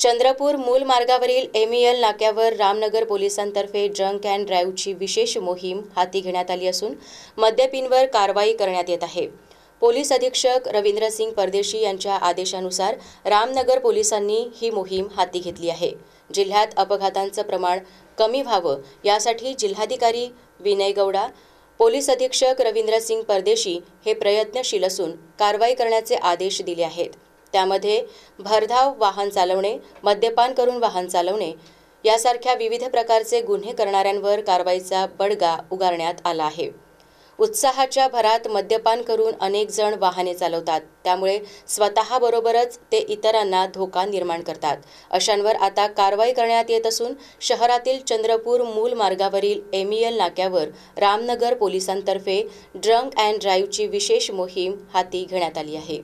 चंद्रपूर मूल मार्गावरील एमईएल नाक्यावर रामनगर पोलिसांतर्फे ड्रंक अँड ड्राईव्हची विशेष मोहीम हाती घेण्यात आली असून मद्यपींवर कारवाई करण्यात येत आहे पोलीस अधीक्षक रवींद्रसिंग परदेशी यांच्या आदेशानुसार रामनगर पोलिसांनी ही मोहीम हाती घेतली आहे जिल्ह्यात अपघातांचं प्रमाण कमी व्हावं यासाठी जिल्हाधिकारी विनय गौडा पोलीस अधीक्षक रवींद्रसिंग परदेशी हे प्रयत्नशील असून कारवाई करण्याचे आदेश दिले आहेत त्यामध्ये भरधाव वाहन चालवणे मद्यपान करून वाहन चालवणे यासारख्या विविध प्रकारचे गुन्हे करणाऱ्यांवर कारवाईचा बडगा उगारण्यात आला आहे उत्साहाच्या भरात मद्यपान करून अनेक जण वाहने चालवतात त्यामुळे स्वतःबरोबरच ते इतरांना धोका निर्माण करतात अशांवर आता कारवाई करण्यात येत असून शहरातील चंद्रपूर मूल मार्गावरील एमियल नाक्यावर रामनगर पोलिसांतर्फे ड्रंक अँड ड्राईव्हची विशेष मोहीम हाती घेण्यात आली आहे